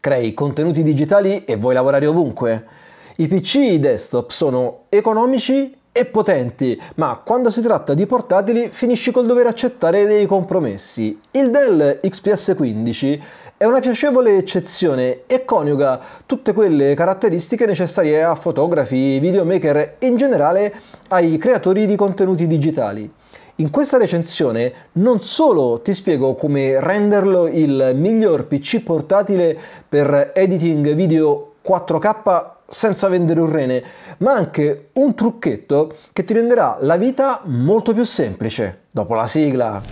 crei contenuti digitali e vuoi lavorare ovunque. I PC e i desktop sono economici e potenti, ma quando si tratta di portatili finisci col dover accettare dei compromessi. Il Dell XPS 15 è una piacevole eccezione e coniuga tutte quelle caratteristiche necessarie a fotografi, videomaker e in generale ai creatori di contenuti digitali. In questa recensione non solo ti spiego come renderlo il miglior PC portatile per editing video 4K senza vendere un rene, ma anche un trucchetto che ti renderà la vita molto più semplice. Dopo la sigla.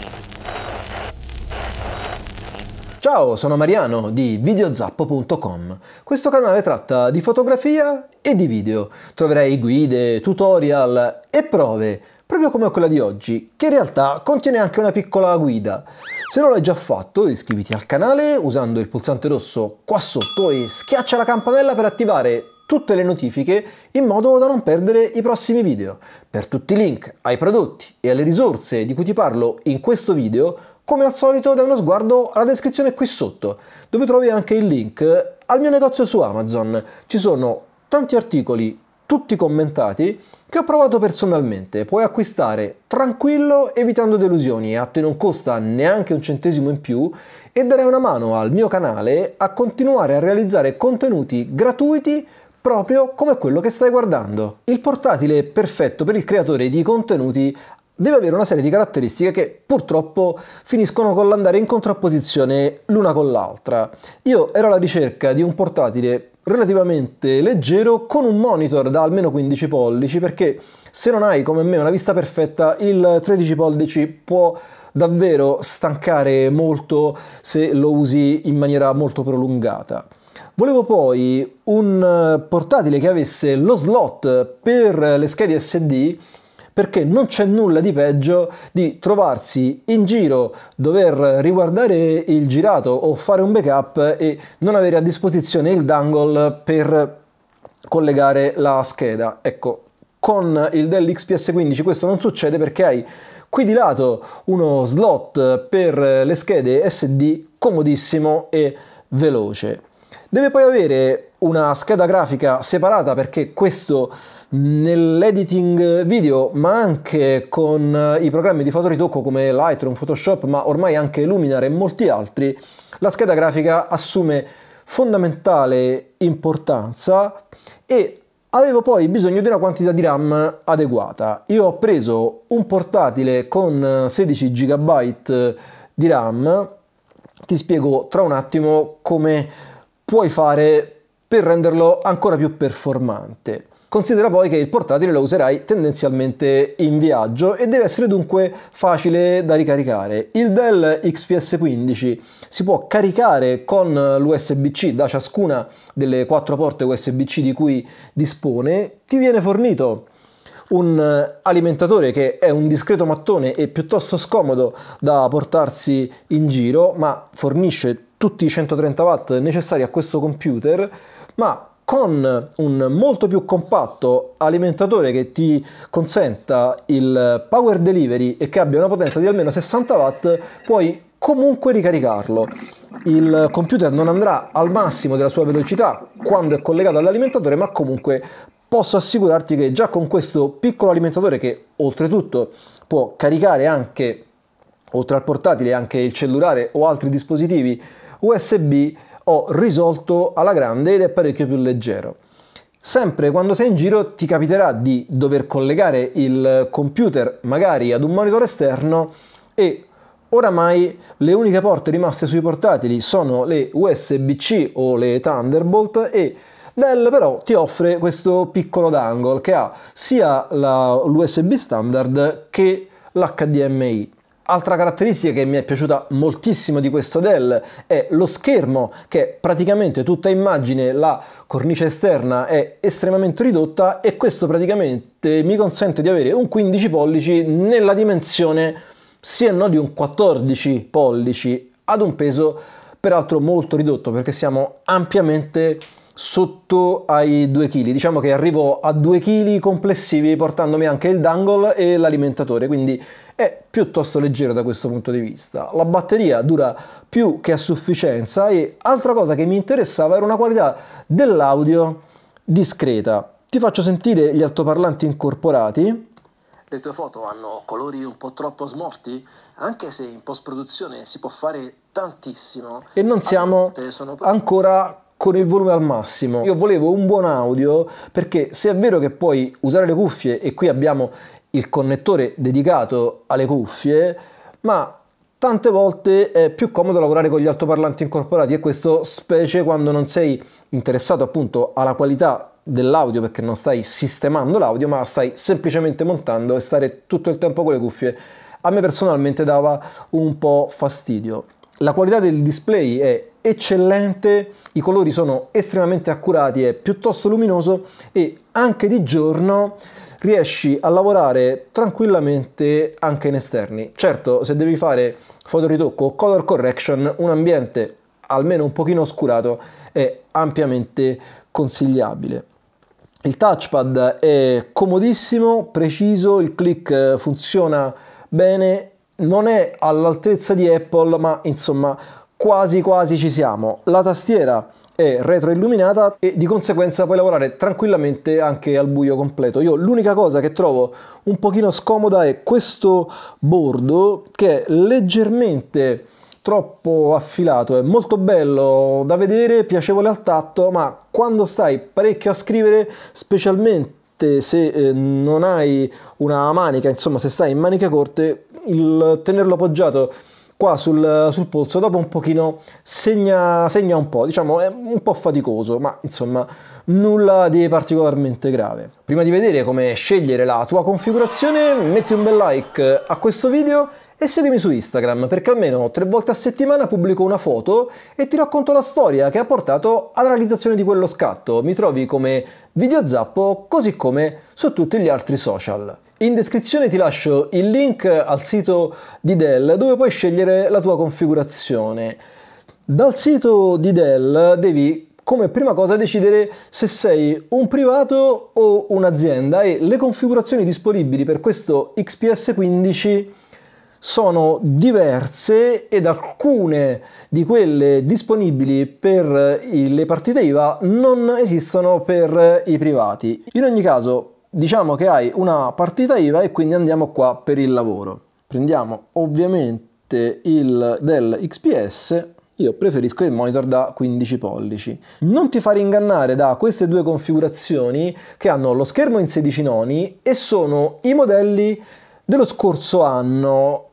Ciao, sono Mariano di videozappo.com. Questo canale tratta di fotografia e di video. Troverai guide, tutorial e prove proprio come quella di oggi, che in realtà contiene anche una piccola guida. Se non l'hai già fatto, iscriviti al canale usando il pulsante rosso qua sotto e schiaccia la campanella per attivare tutte le notifiche in modo da non perdere i prossimi video. Per tutti i link ai prodotti e alle risorse di cui ti parlo in questo video, come al solito dai uno sguardo alla descrizione qui sotto, dove trovi anche il link al mio negozio su Amazon. Ci sono tanti articoli tutti commentati, che ho provato personalmente. Puoi acquistare tranquillo evitando delusioni, a te non costa neanche un centesimo in più e darei una mano al mio canale a continuare a realizzare contenuti gratuiti proprio come quello che stai guardando. Il portatile perfetto per il creatore di contenuti deve avere una serie di caratteristiche che purtroppo finiscono con l'andare in contrapposizione l'una con l'altra. Io ero alla ricerca di un portatile relativamente leggero con un monitor da almeno 15 pollici perché se non hai come me una vista perfetta il 13 pollici può davvero stancare molto se lo usi in maniera molto prolungata. Volevo poi un portatile che avesse lo slot per le schede SD perché non c'è nulla di peggio di trovarsi in giro, dover riguardare il girato o fare un backup e non avere a disposizione il dangle per collegare la scheda. Ecco, con il Dell XPS 15 questo non succede perché hai qui di lato uno slot per le schede SD comodissimo e veloce. Deve poi avere una scheda grafica separata perché questo nell'editing video ma anche con i programmi di fotoritocco come Lightroom, Photoshop ma ormai anche Luminar e molti altri la scheda grafica assume fondamentale importanza e avevo poi bisogno di una quantità di RAM adeguata. Io ho preso un portatile con 16 GB di RAM ti spiego tra un attimo come puoi fare per renderlo ancora più performante. Considera poi che il portatile lo userai tendenzialmente in viaggio e deve essere dunque facile da ricaricare. Il Dell XPS 15 si può caricare con l'USB-C da ciascuna delle quattro porte USB-C di cui dispone. Ti viene fornito un alimentatore che è un discreto mattone e piuttosto scomodo da portarsi in giro, ma fornisce tutti i 130 watt necessari a questo computer, ma con un molto più compatto alimentatore che ti consenta il power delivery e che abbia una potenza di almeno 60 watt, puoi comunque ricaricarlo. Il computer non andrà al massimo della sua velocità quando è collegato all'alimentatore, ma comunque posso assicurarti che già con questo piccolo alimentatore che oltretutto può caricare anche oltre al portatile anche il cellulare o altri dispositivi USB ho risolto alla grande ed è parecchio più leggero. Sempre quando sei in giro ti capiterà di dover collegare il computer magari ad un monitor esterno e oramai le uniche porte rimaste sui portatili sono le USB-C o le Thunderbolt e Dell però ti offre questo piccolo dangle che ha sia l'USB standard che l'HDMI. Altra caratteristica che mi è piaciuta moltissimo di questo Dell è lo schermo che praticamente tutta immagine, la cornice esterna è estremamente ridotta e questo praticamente mi consente di avere un 15 pollici nella dimensione sì e no di un 14 pollici ad un peso peraltro molto ridotto perché siamo ampiamente sotto ai 2 kg. Diciamo che arrivo a 2 kg complessivi portandomi anche il dangle e l'alimentatore, quindi è piuttosto leggero da questo punto di vista. La batteria dura più che a sufficienza e altra cosa che mi interessava era una qualità dell'audio discreta. Ti faccio sentire gli altoparlanti incorporati. Le tue foto hanno colori un po' troppo smorti? Anche se in post-produzione si può fare tantissimo. E non siamo ancora con il volume al massimo. Io volevo un buon audio perché se è vero che puoi usare le cuffie e qui abbiamo il connettore dedicato alle cuffie, ma tante volte è più comodo lavorare con gli altoparlanti incorporati e questo specie quando non sei interessato appunto alla qualità dell'audio perché non stai sistemando l'audio ma stai semplicemente montando e stare tutto il tempo con le cuffie a me personalmente dava un po' fastidio. La qualità del display è eccellente, i colori sono estremamente accurati, è piuttosto luminoso e anche di giorno riesci a lavorare tranquillamente anche in esterni. Certo, se devi fare fotoritocco o color correction, un ambiente almeno un pochino oscurato è ampiamente consigliabile. Il touchpad è comodissimo, preciso, il click funziona bene, non è all'altezza di Apple, ma insomma quasi quasi ci siamo. La tastiera è retroilluminata e di conseguenza puoi lavorare tranquillamente anche al buio completo. Io l'unica cosa che trovo un pochino scomoda è questo bordo che è leggermente troppo affilato, è molto bello da vedere, piacevole al tatto, ma quando stai parecchio a scrivere, specialmente se eh, non hai una manica, insomma se stai in maniche corte, il tenerlo appoggiato qua sul, sul polso dopo un pochino segna, segna un po', diciamo è un po' faticoso, ma insomma nulla di particolarmente grave. Prima di vedere come scegliere la tua configurazione metti un bel like a questo video e seguimi su Instagram perché almeno tre volte a settimana pubblico una foto e ti racconto la storia che ha portato alla realizzazione di quello scatto. Mi trovi come Video Zappo così come su tutti gli altri social. In descrizione ti lascio il link al sito di Dell dove puoi scegliere la tua configurazione. Dal sito di Dell devi come prima cosa decidere se sei un privato o un'azienda e le configurazioni disponibili per questo XPS 15 sono diverse ed alcune di quelle disponibili per eh, le partite IVA non esistono per eh, i privati. In ogni caso, diciamo che hai una partita IVA e quindi andiamo qua per il lavoro. Prendiamo ovviamente il del XPS io preferisco il monitor da 15 pollici. Non ti far ingannare da queste due configurazioni che hanno lo schermo in 16 noni e sono i modelli dello scorso anno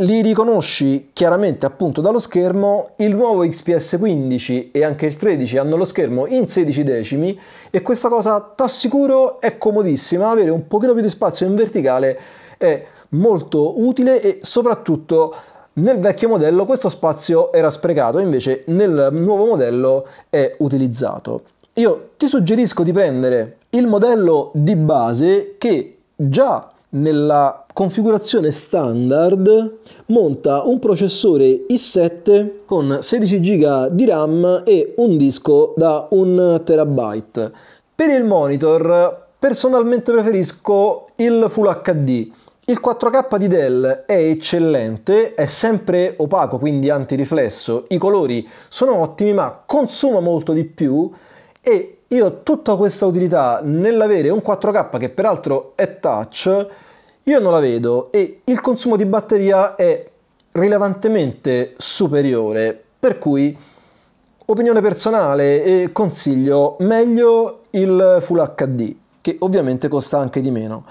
li riconosci chiaramente appunto dallo schermo, il nuovo XPS 15 e anche il 13 hanno lo schermo in 16 decimi e questa cosa t'assicuro è comodissima, avere un pochino più di spazio in verticale è molto utile e soprattutto nel vecchio modello questo spazio era sprecato, invece nel nuovo modello è utilizzato. Io ti suggerisco di prendere il modello di base che già nella configurazione standard monta un processore i7 con 16 giga di RAM e un disco da 1 terabyte Per il monitor personalmente preferisco il Full HD. Il 4K di Dell è eccellente, è sempre opaco, quindi antiriflesso, i colori sono ottimi ma consuma molto di più e io ho tutta questa utilità nell'avere un 4K che peraltro è touch, io non la vedo e il consumo di batteria è rilevantemente superiore, per cui opinione personale e consiglio meglio il Full HD, che ovviamente costa anche di meno.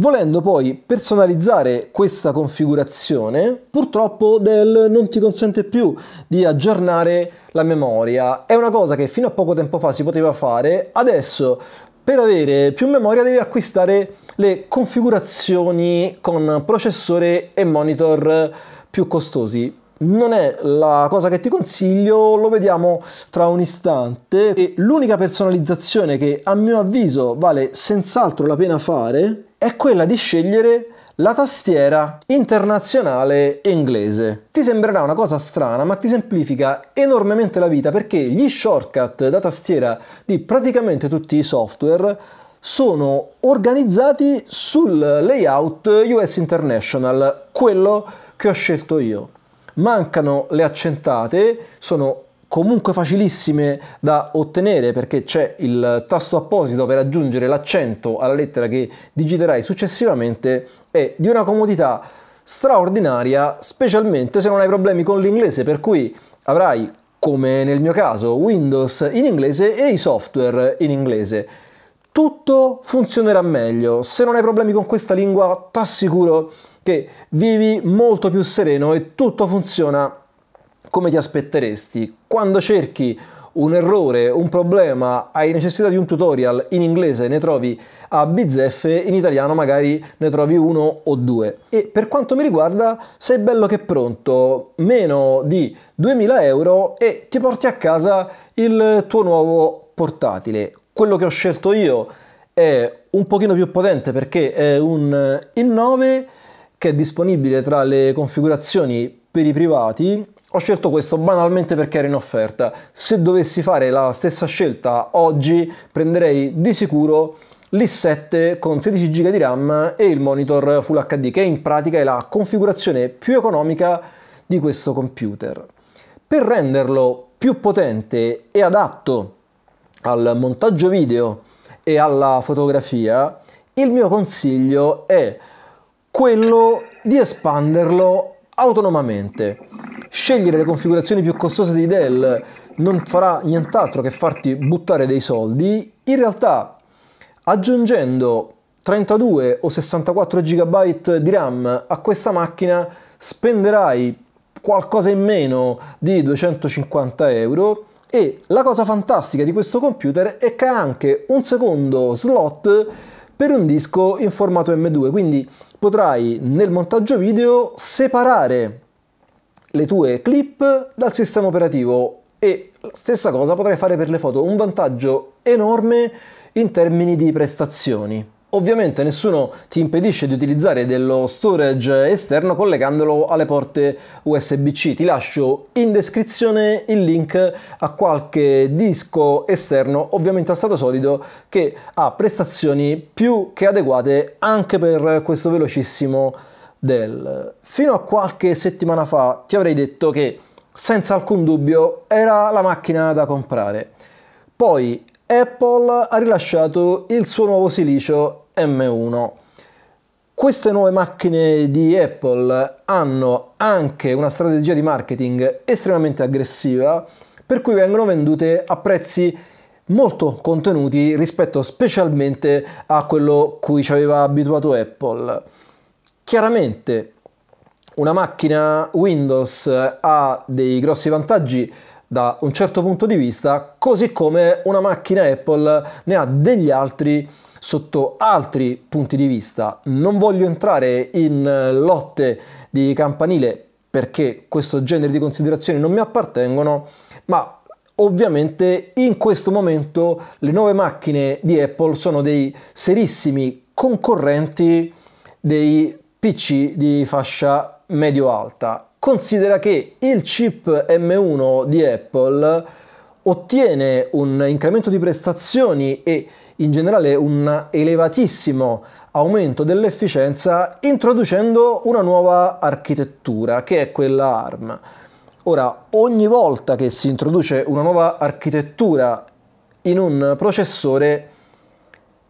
Volendo poi personalizzare questa configurazione, purtroppo Dell non ti consente più di aggiornare la memoria. È una cosa che fino a poco tempo fa si poteva fare, adesso per avere più memoria devi acquistare le configurazioni con processore e monitor più costosi. Non è la cosa che ti consiglio, lo vediamo tra un istante e l'unica personalizzazione che a mio avviso vale senz'altro la pena fare è quella di scegliere la tastiera internazionale inglese. Ti sembrerà una cosa strana, ma ti semplifica enormemente la vita perché gli shortcut da tastiera di praticamente tutti i software sono organizzati sul layout US International, quello che ho scelto io. Mancano le accentate, sono comunque facilissime da ottenere perché c'è il tasto apposito per aggiungere l'accento alla lettera che digiterai successivamente è di una comodità straordinaria specialmente se non hai problemi con l'inglese per cui avrai come nel mio caso Windows in inglese e i software in inglese tutto funzionerà meglio se non hai problemi con questa lingua ti assicuro che vivi molto più sereno e tutto funziona come ti aspetteresti. Quando cerchi un errore, un problema, hai necessità di un tutorial in inglese, ne trovi a bizzeffe, in italiano magari ne trovi uno o due. E per quanto mi riguarda, sei bello che pronto, meno di 2000 euro e ti porti a casa il tuo nuovo portatile. Quello che ho scelto io è un pochino più potente perché è un i9 che è disponibile tra le configurazioni per i privati ho scelto questo banalmente perché era in offerta. Se dovessi fare la stessa scelta oggi, prenderei di sicuro l'i7 con 16 GB di RAM e il monitor Full HD, che in pratica è la configurazione più economica di questo computer. Per renderlo più potente e adatto al montaggio video e alla fotografia, il mio consiglio è quello di espanderlo autonomamente scegliere le configurazioni più costose di Dell non farà nient'altro che farti buttare dei soldi, in realtà aggiungendo 32 o 64 GB di RAM a questa macchina spenderai qualcosa in meno di 250 euro e la cosa fantastica di questo computer è che ha anche un secondo slot per un disco in formato M2, quindi potrai nel montaggio video separare le tue clip dal sistema operativo e stessa cosa potrai fare per le foto, un vantaggio enorme in termini di prestazioni. Ovviamente nessuno ti impedisce di utilizzare dello storage esterno collegandolo alle porte USB-C. Ti lascio in descrizione il link a qualche disco esterno, ovviamente a stato solido, che ha prestazioni più che adeguate anche per questo velocissimo del fino a qualche settimana fa ti avrei detto che senza alcun dubbio era la macchina da comprare. Poi Apple ha rilasciato il suo nuovo silicio M1. Queste nuove macchine di Apple hanno anche una strategia di marketing estremamente aggressiva, per cui vengono vendute a prezzi molto contenuti rispetto specialmente a quello cui ci aveva abituato Apple. Chiaramente una macchina Windows eh, ha dei grossi vantaggi da un certo punto di vista, così come una macchina Apple ne ha degli altri sotto altri punti di vista. Non voglio entrare in eh, lotte di campanile perché questo genere di considerazioni non mi appartengono, ma ovviamente in questo momento le nuove macchine di Apple sono dei serissimi concorrenti dei PC di fascia medio-alta. Considera che il chip M1 di Apple ottiene un incremento di prestazioni e in generale un elevatissimo aumento dell'efficienza introducendo una nuova architettura che è quella ARM. Ora, ogni volta che si introduce una nuova architettura in un processore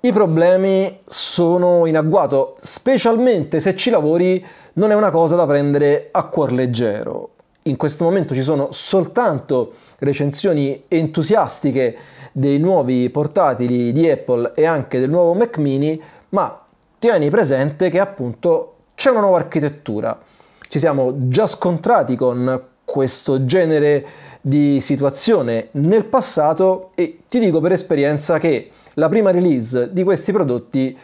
i problemi sono in agguato, specialmente se ci lavori non è una cosa da prendere a cuor leggero. In questo momento ci sono soltanto recensioni entusiastiche dei nuovi portatili di Apple e anche del nuovo Mac mini, ma tieni presente che appunto c'è una nuova architettura. Ci siamo già scontrati con questo genere di situazione nel passato e ti dico per esperienza che la prima release di questi prodotti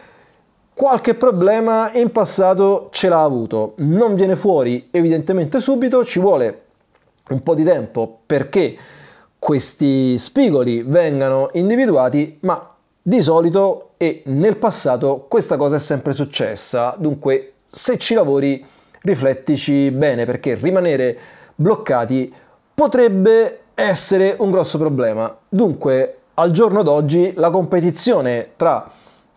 qualche problema in passato ce l'ha avuto, non viene fuori evidentemente subito, ci vuole un po' di tempo perché questi spigoli vengano individuati, ma di solito e nel passato questa cosa è sempre successa, dunque se ci lavori riflettici bene perché rimanere bloccati potrebbe essere un grosso problema. Dunque al giorno d'oggi la competizione tra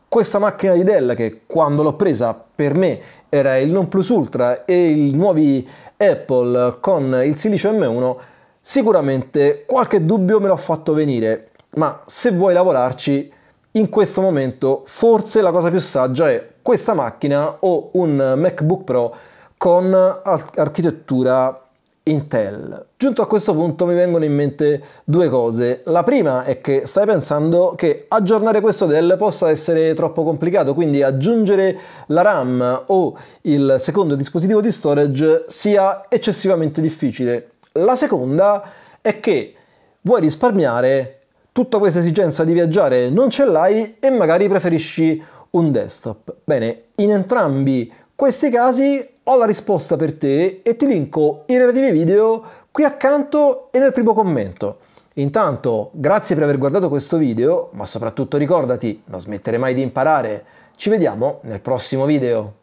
questa macchina di Dell che quando l'ho presa per me era il non plus ultra e i nuovi Apple con il silicio M1 sicuramente qualche dubbio me l'ho fatto venire ma se vuoi lavorarci in questo momento forse la cosa più saggia è questa macchina o un MacBook Pro con architettura Intel. Giunto a questo punto mi vengono in mente due cose. La prima è che stai pensando che aggiornare questo Dell possa essere troppo complicato, quindi aggiungere la RAM o il secondo dispositivo di storage sia eccessivamente difficile. La seconda è che vuoi risparmiare tutta questa esigenza di viaggiare non ce l'hai e magari preferisci un desktop. Bene, in entrambi i questi casi ho la risposta per te e ti linko i relativi video qui accanto e nel primo commento. Intanto, grazie per aver guardato questo video, ma soprattutto ricordati, non smettere mai di imparare. Ci vediamo nel prossimo video.